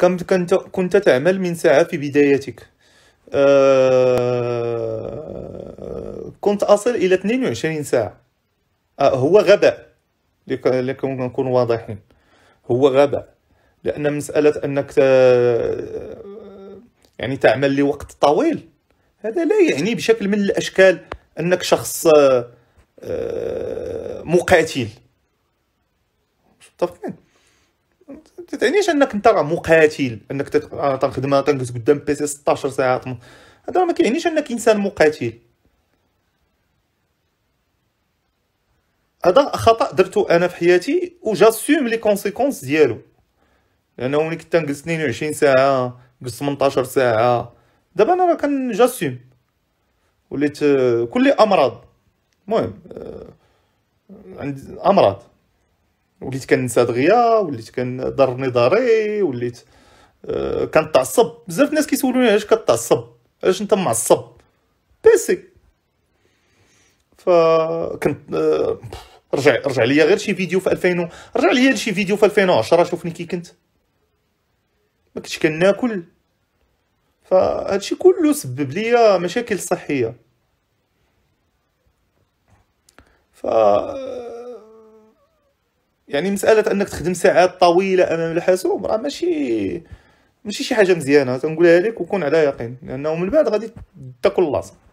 كنت كنت تعمل من ساعة في بدايتك أه كنت أصل إلى 22 ساعة أه هو غباء لكم نكون واضحين هو غباء لأن مسألة أنك يعني تعمل لوقت طويل هذا لا يعني بشكل من الأشكال أنك شخص آه، آه، مقاتل متفقين تعنيش انك انت راه مقاتل انك تخدم تنجلس قدام بي سي 16 ساعه هذا ما كيعنيش انك انسان مقاتل هذا خطا درته انا في حياتي وجاسوم لي كونسيكونس ديالو لانه ملي كنت نجلس 22 ساعه جلس 18 ساعه دابا انا راه كنجاسوم وليت آه، كل امراض المهم آه، عندي امراض وليت كننسى دغيا وليت كنضر نظري وليت أه كنتعصب بزاف الناس كيسولوني علاش كتعصب علاش انت معصب بيسي كنت أه رجع رجع ليا غير شي فيديو في 2000 و... رجع ليا شي فيديو في 2010 شوفني كي كنت ما كنتش كناكل فهادشي كله سبب ليا مشاكل صحيه ف يعني مساله انك تخدم ساعات طويله امام الحاسوب راه ماشي ماشي شي حاجه مزيانه تنقولها لك وكون على يقين لانه من بعد غادي تاكل لاصق